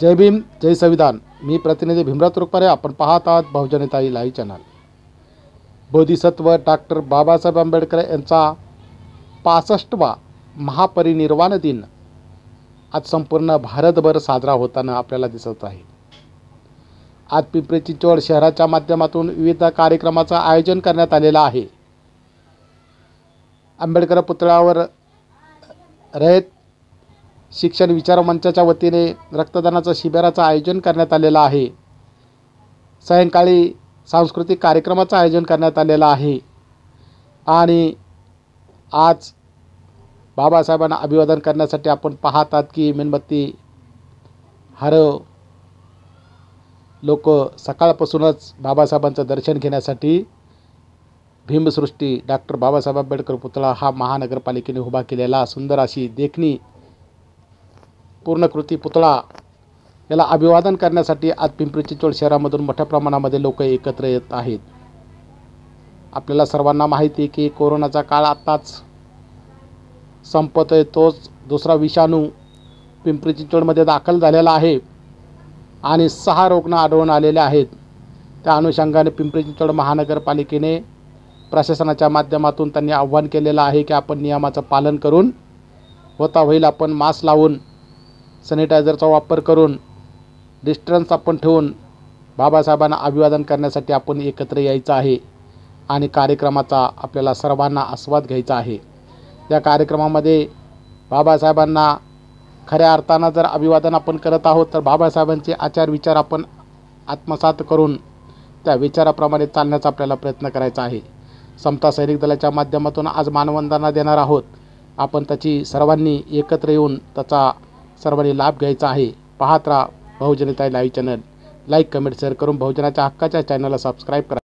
जय भीम जय संविधान मी प्रतिनिधी भीमराव तुरुकपारे आपण पाहत आहात बहुजनताई live channel Bodhisattva doctor Babasaheb Ambedkar यांचा पासष्टवा महापरिनिर्वाण दिन आज संपूर्ण भारतभर साजरा होताना आपल्याला दिसत आहे आज पिंपरी चिंचवड शहराच्या माध्यमातून विविध कार्यक्रमाचं आयोजन करण्यात आलेलं आहे आंबेडकर पुतळ्यावर रयत शिक्षण विचार मंचाच्या वतीने रक्तदानाचा शिबिराचं आयोजन करण्यात आलेलं आहे सायंकाळी सांस्कृतिक कार्यक्रमाचं आयोजन करण्यात आलेलं आहे आणि आज बाबासाहेबांना अभिवादन करण्यासाठी आपण पाहतात की मेणबत्ती हर लोक सकाळपासूनच बाबासाहेबांचं दर्शन घेण्यासाठी भीमसृष्टी डॉक्टर बाबासाहेब आंबेडकर पुतळा हा महानगरपालिकेने उभा केलेला सुंदर अशी देखणी पूर्णकृती पुतळा याला अभिवादन करण्यासाठी आज पिंपरी चिंचवड शहरामधून मोठ्या प्रमाणामध्ये लोक एकत्र येत आहेत आपल्याला सर्वांना माहिती आहे की कोरोनाचा काळ आत्ताच संपत आहे तोच दुसरा विषाणू पिंपरी चिंचवडमध्ये दाखल झालेला आहे आणि सहा रुग्ण आढळून आलेले आहेत त्या अनुषंगाने पिंपरी चिंचवड महानगरपालिकेने प्रशासनाच्या माध्यमातून त्यांनी आव्हान केलेलं आहे की आपण नियमाचं पालन करून होता होईल आपण मास्क लावून सॅनिटायझरचा वापर करून डिस्टन्स आपण ठेवून बाबासाहेबांना अभिवादन करण्यासाठी आपण एकत्र यायचं आहे आणि कार्यक्रमाचा आपल्याला सर्वांना आस्वाद घ्यायचा आहे त्या कार्यक्रमामध्ये बाबासाहेबांना खऱ्या अर्थानं जर अभिवादन आपण करत आहोत तर बाबासाहेबांचे आचार विचार आपण आत्मसात करून त्या विचाराप्रमाणे चालण्याचा आपल्याला प्रयत्न करायचा आहे समता सैनिक दलाच्या माध्यमातून आज मानवंदना देणार आहोत आपण त्याची सर्वांनी एकत्र येऊन त्याचा सर्वांनी लाभ घ्यायचा आहे पाहत राहा Bahujanta live channel like comment share करून बहुजनाच्या हक्काच्या चॅनलला सबस्क्राईब करा